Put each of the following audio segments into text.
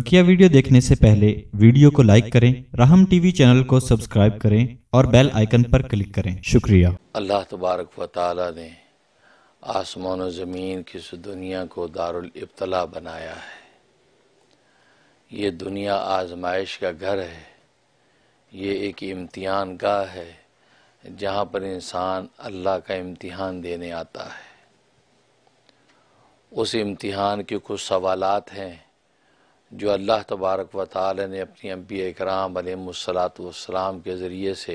बकिया वीडियो देखने से पहले वीडियो को लाइक करें राहम टीवी चैनल को सब्सक्राइब करें और बेल आइकन पर क्लिक करें शुक्रिया अल्लाह तबारक व ने आसमान ज़मीन की इस दुनिया को दारुल इब्तला बनाया है ये दुनिया आजमाइश का घर है ये एक इम्तिहान गाह है जहाँ पर इंसान अल्लाह का इम्तिहान देने आता है उस इम्तिहान के कुछ सवालात हैं जो अल्लाह तबारक व ताली ने अपनी अम्बी कराम अलमसलातम के ज़रिए से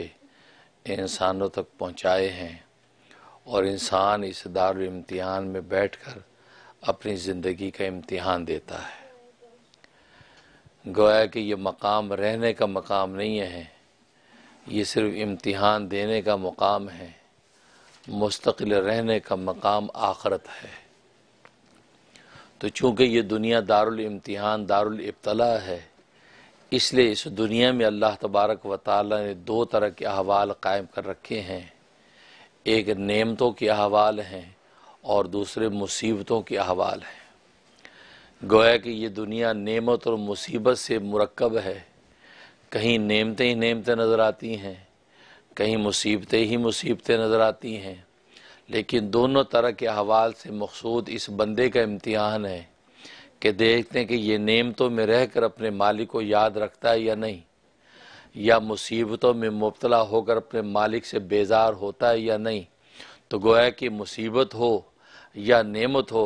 इंसानों तक पहुँचाए हैं और इंसान इस दार्तहान में बैठ कर अपनी ज़िंदगी का इम्तहान देता है गोया कि यह मकाम रहने का मकाम नहीं है ये सिर्फ इम्तहान देने का मकाम है मुस्तकिल रहने का मकाम आखरत है तो चूँकि ये दुनिया दारुल इम्तिहान दारुल इब्तला है इसलिए इस दुनिया में अल्लाह तबारक व ताली ने दो तरह के अहवाल कायम कर रखे हैं एक नेमतों के अहवाल हैं और दूसरे मुसीबतों के अहवाल हैं गोया कि ये दुनिया नेमत और मुसीबत से मरकब है कहीं नेमतें ही नेमतें नज़र आती हैं कहीं मुसीबतें ही मुसीबतें नज़र आती हैं लेकिन दोनों तरह के हवाल से मकसूद इस बंदे का इम्तहान है कि देखते हैं कि ये नेमतों में रह कर अपने मालिक को याद रखता है या नहीं या मुसीबतों में मुबतला होकर अपने मालिक से बेजार होता है या नहीं तो गोया कि मुसीबत हो या नेमत हो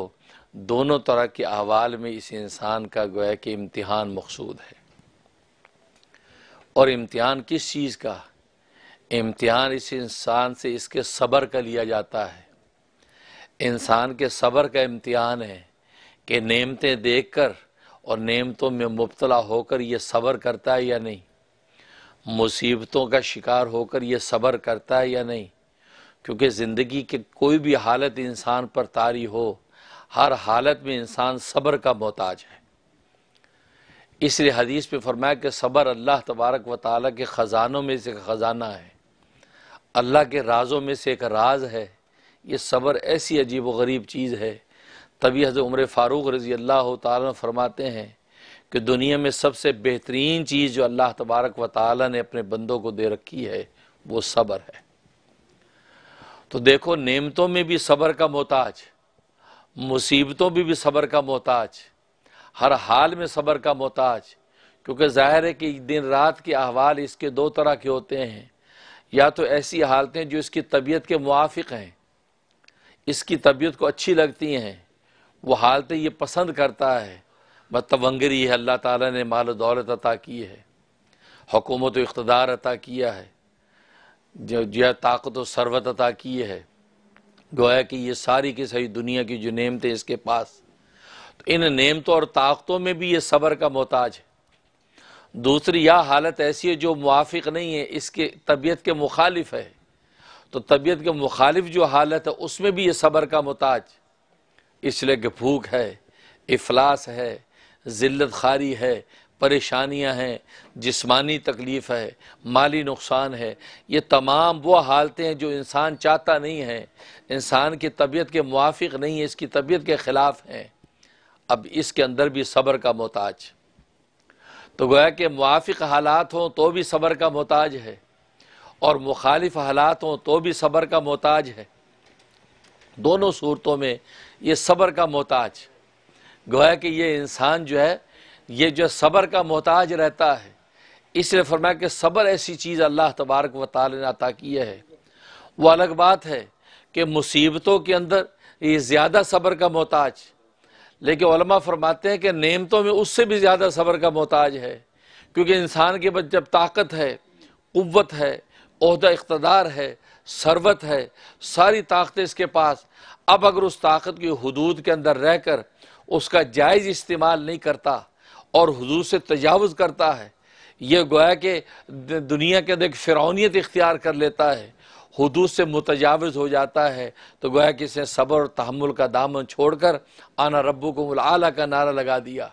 दोनों तरह के अहवाल में इस इंसान का गोया कि इम्तहान मकसूद है और इम्तहान किस चीज़ का इम्तिहान इस इंसान से इसके सब्र का लिया जाता है इंसान के सब्र का इम्तिहान है कि नेमतें देख कर और नेमतों में मुबतला होकर यह सब्र करता है या नहीं मुसीबतों का शिकार होकर यह सब्र करता है या नहीं क्योंकि ज़िंदगी के कोई भी हालत इंसान पर तारी हो हर हालत में इंसान सब्र का मोहताज है इसलिए हदीस पे फरमाया कि सब्र अल्लाह तबारक व ताली के ख़ज़ानों में से ख़ज़ाना है अल्लाह के राजों में से एक राज है ये सब्र ऐसी अजीब व गरीब चीज़ है तभी हज़रत उम्र फ़ारूक रज़ी अल्लाह तरमाते फरमाते हैं कि दुनिया में सबसे बेहतरीन चीज़ जो अल्लाह तबारक व ताली ने अपने बंदों को दे रखी है वो सब्र है तो देखो नेमतों में भी सब्र का मोहताज मुसीबतों में भी, भी सब्र का मोहताज हर हाल में सब्र का मोहताज क्योंकि ज़ाहिर है कि दिन रात के अहवाल इसके दो तरह के होते हैं या तो ऐसी हालतें जो इसकी तबीयत के मुआफ़ हैं इसकी तबीयत को अच्छी लगती हैं वो हालतें ये पसंद करता है बतवंगरी है अल्लाह ताला ने माल दौलत अता की है हुकूमत इकतदार अता किया है जो जो ताकत व सरवत अता की है गोया कि ये सारी की सही दुनिया की जो नेमतें इसके पास तो इन नेमतों और ताकतों में भी ये सब्र का मोहताज है दूसरी यह हालत ऐसी है जो मुआफ़ नहीं है इसके तबीयत के मुखालिफ है तो तबीयत के मुखालिफ जो हालत है उसमें भी ये सब्र का मोहताज इसलिए कि भूख है अफलास है ज़िल्त खारी है परेशानियाँ हैं जिस्मानी तकलीफ़ है माली नुकसान है ये तमाम वो हालतें हैं जो इंसान चाहता नहीं है इंसान की तबीयत के मुआफ़ नहीं है इसकी तबीयत के ख़िलाफ़ हैं अब इसके अंदर भी सब्र का मोहताज तो गोया कि मुआफ़ हालात हों तो भी सब्र का मोहताज है और मुखालिफ हालात हों तो भी सब्र का मोहताज है दोनों सूरतों में ये सब्र का मोहताज गोया कि ये इंसान जो है ये जो सब्र का मोहताज रहता है इसलिए फरमाया कि सब्र ऐसी चीज़ अल्लाह तबारक व ताल ने अता की है वो अलग बात है कि मुसीबतों के अंदर ये ज़्यादा सब्र का मोहताज लेकिन फरमाते हैं कि नेमतों में उससे भी ज़्यादा सब्र का मोहताज है क्योंकि इंसान के बाद जब ताकत है क़वत है अहदा इकतदार है सरवत है सारी ताकतें इसके पास अब अगर उस ताकत की हदूद के अंदर रह कर उसका जायज़ इस्तेमाल नहीं करता और हदूद से तजावज़ करता है ये गोया कि दुनिया के अंदर एक फ़िरौनीत इख्तियार कर लेता है हदूद से मुतजावज़ हो जाता है तो गोया किसने सब्र और तहमुल का दामन छोड़कर आना रब्बू को आला का नारा लगा दिया